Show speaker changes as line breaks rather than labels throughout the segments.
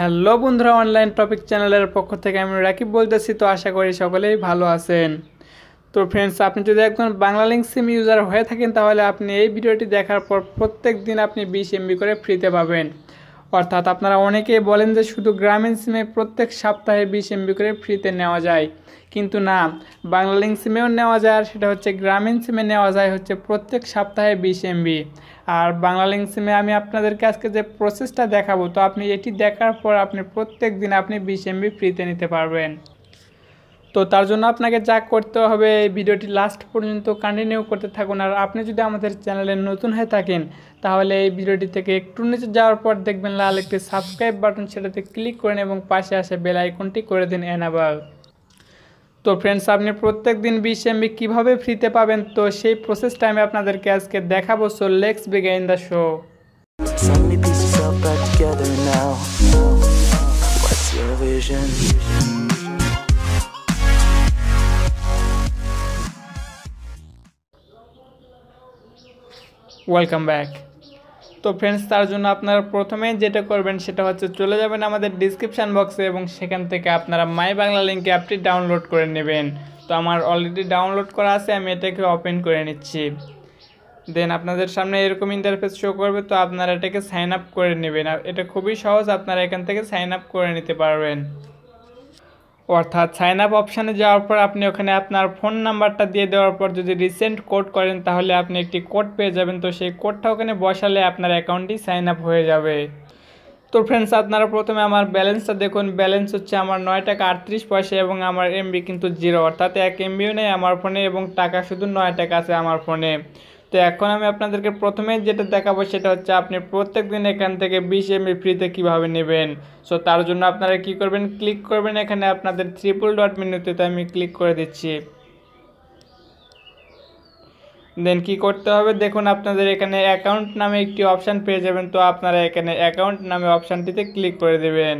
Hello বন্ধুরা online topic চ্যানেলের পক্ষ থেকে আমি রাকিব বলতেছি তো আশা করি সকলেই ভালো আছেন তো ফ্রেন্ডস আপনি যদি একজন বাংলা লিঙ্ক সিম ইউজার হয়ে থাকেন তাহলে আপনি এই ভিডিওটি দেখার পর প্রত্যেক দিন আপনি বিশ এমবি করে ফ্রিতে পাবেন অর্থাৎ আপনারা অনেকেই বলেন যে শুধু গ্রামীণ সিমে প্রত্যেক সপ্তাহে বিশ এমবি করে ফ্রিতে নেওয়া যায় কিন্তু না লিঙ্ক সিমেও নেওয়া যায় আর সেটা হচ্ছে গ্রামীণ সিমে নেওয়া যায় হচ্ছে প্রত্যেক সপ্তাহে বিশ এমবি আর লিঙ্ক সিমে আমি আপনাদেরকে আজকে যে প্রসেসটা দেখাবো তো আপনি এটি দেখার পর আপনি প্রত্যেক দিন আপনি বিশ এমবি ফ্রিতে নিতে পারবেন তো তার জন্য আপনাকে যা করতে হবে ভিডিওটি লাস্ট পর্যন্ত কন্টিনিউ করতে থাকুন আর আপনি যদি আমাদের চ্যানেলে নতুন হয়ে থাকেন তাহলে এই ভিডিওটি থেকে একটু নিচে যাওয়ার পর দেখবেন লাল একটি সাবস্ক্রাইব বাটন সেটাতে ক্লিক করেন এবং পাশে আসে বেল আইকনটি করে দিন এনাবাল তো ফ্রেন্ডস আপনি প্রত্যেক দিন বিশ এমবি কীভাবে ফ্রিতে পাবেন তো সেই প্রসেসটা আমি আপনাদেরকে আজকে দেখাবো so let's begin the show vision. Welcome back তো ফ্রেন্ডস তার জন্য আপনারা প্রথমে যেটা করবেন সেটা হচ্ছে চলে যাবেন আমাদের ডিসক্রিপশান বক্সে এবং সেখান থেকে আপনারা মাই বাংলা লিঙ্ক অ্যাপটি ডাউনলোড করে নেবেন তো আমার অলরেডি ডাউনলোড করা আছে আমি এটাকে ওপেন করে নিচ্ছি দেন আপনাদের সামনে এরকম ইন্টারফেস শো করবে তো আপনারা এটাকে সাইন আপ করে নেবেন আর এটা খুবই সহজ আপনারা এখান থেকে সাইন আপ করে নিতে পারবেন অর্থাৎ সাইন আপ অপশানে যাওয়ার পর আপনি ওখানে আপনার ফোন নাম্বারটা দিয়ে দেওয়ার পর যদি রিসেন্ট কোড করেন তাহলে আপনি একটি কোড পেয়ে যাবেন তো সেই কোডটা ওখানে বসালে আপনার অ্যাকাউন্টটি সাইন আপ হয়ে যাবে তো ফ্রেন্ডস আপনারা প্রথমে আমার ব্যালেন্সটা দেখুন ব্যালেন্স হচ্ছে আমার নয় টাকা আটত্রিশ পয়সা এবং আমার এমবি কিন্তু জিরো অর্থাৎ এক এমবিও নেই আমার ফোনে এবং টাকা শুধু নয় টাকা আছে আমার ফোনে তো এখন আমি আপনাদেরকে প্রথমে যেটা দেখাবো সেটা হচ্ছে আপনি প্রত্যেক দিন এখান থেকে বিশ এমবি ফ্রিতে e কীভাবে নেবেন সো তার জন্য আপনারা কি করবেন ক্লিক করবেন এখানে আপনাদের ত্রিপুল ডট মেনুতে আমি ক্লিক করে দিচ্ছি দেন কি করতে হবে দেখুন আপনাদের এখানে অ্যাকাউন্ট নামে একটি অপশান পেয়ে যাবেন তো আপনারা এখানে অ্যাকাউন্ট নামে অপশানটিতে ক্লিক করে দেবেন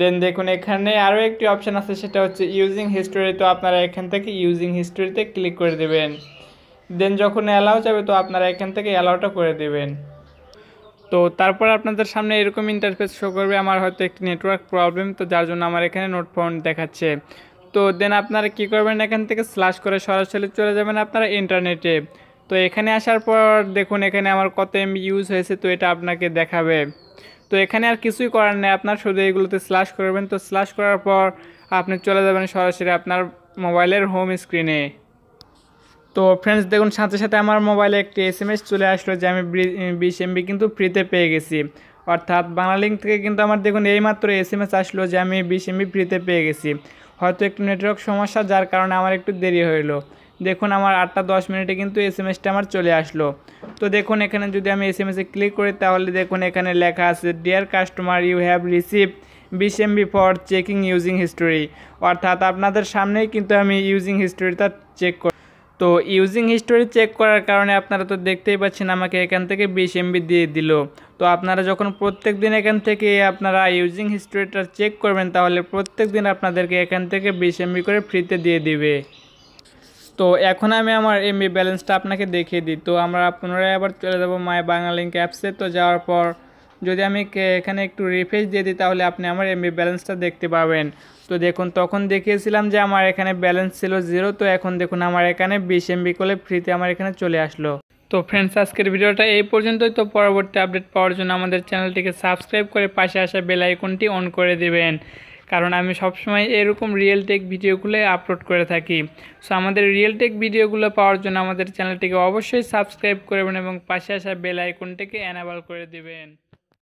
দেন দেখুন এখানে আরও একটি অপশান আছে সেটা হচ্ছে ইউজিং হিস্টোরি তো আপনারা এখান থেকে ইউজিং হিস্টোরিতে ক্লিক করে দেবেন দেন যখন অ্যালাও যাবে তো আপনারা এখান থেকে অ্যালাউটা করে দেবেন তো তারপর আপনাদের সামনে এরকম ইন্টারফেস শো করবে আমার হয়তো একটি নেটওয়ার্ক প্রবলেম তো যার জন্য আমার এখানে নোট ফোন দেখাচ্ছে তো দেন আপনারা কি করবেন এখান থেকে স্ল্যাশ করে সরাসরি চলে যাবেন আপনারা ইন্টারনেটে তো এখানে আসার পর দেখুন এখানে আমার কত এমবি ইউজ হয়েছে তো এটা আপনাকে দেখাবে তো এখানে আর কিছুই করার নেই আপনার শুধু এইগুলোতে স্ল্যাশ করবেন তো স্ল্যাশ করার পর আপনি চলে যাবেন সরাসরি আপনার মোবাইলের হোম স্ক্রিনে তো ফ্রেন্ডস দেখুন সাথে সাথে আমার মোবাইলে একটি এস চলে আসলো যে আমি বিশ এমবি কিন্তু ফ্রিতে পেয়ে গেছি অর্থাৎ বাংলালিঙ্ক থেকে কিন্তু আমার দেখুন এইমাত্র এস এম এস আসলো যে আমি বিশ এমবি ফ্রিতে পেয়ে গেছি হয়তো একটু নেটওয়ার্ক সমস্যা যার কারণে আমার একটু দেরি হইলো দেখুন আমার আটটা দশ মিনিটে কিন্তু এস এম এসটা আমার চলে আসলো তো দেখুন এখানে যদি আমি এস এম এসে ক্লিক করি তাহলে দেখুন এখানে লেখা আছে dear customer you have receive বিশ MB for checking using history অর্থাৎ আপনাদের সামনেই কিন্তু আমি ইউজিং হিস্টোরিটা চেক তো ইউজিং হিস্টোরি চেক করার কারণে আপনারা তো দেখতেই পাচ্ছেন আমাকে এখান থেকে বিশ এমবি দিয়ে দিল তো আপনারা যখন প্রত্যেক দিন এখান থেকে আপনারা ইউজিং হিস্টোরিটা চেক করবেন তাহলে প্রত্যেক দিন আপনাদেরকে এখান থেকে বিশ এমবি করে ফ্রিতে দিয়ে দিবে তো এখন আমি আমার এমবি ব্যালেন্সটা আপনাকে দেখিয়ে দিই তো আমরা পুনরায় আবার চলে যাবো মাই বাংলা লিঙ্ক অ্যাপসে তো যাওয়ার পর যদি আমি এখানে একটু রিফ্রেশ দিয়ে দিই তাহলে আপনি আমার এমবি ব্যালেন্সটা দেখতে পাবেন তো দেখুন তখন দেখিয়েছিলাম যে আমার এখানে ব্যালেন্স ছিল জিরো তো এখন দেখুন আমার এখানে বিশ এমবি করলে ফ্রিতে আমার এখানে চলে আসলো তো ফ্রেন্ডস আজকের ভিডিওটা এই পর্যন্তই তো পরবর্তী আপডেট পাওয়ার জন্য আমাদের চ্যানেলটিকে সাবস্ক্রাইব করে পাশে আসা বেল আইকনটি অন করে দেবেন কারণ আমি সবসময় এরকম রিয়েল টেক ভিডিওগুলো আপলোড করে থাকি সো আমাদের রিয়েল টেক ভিডিওগুলো পাওয়ার জন্য আমাদের চ্যানেলটিকে অবশ্যই সাবস্ক্রাইব করবেন এবং পাশে আসা বেল আইকনটিকে অ্যানাবল করে দেবেন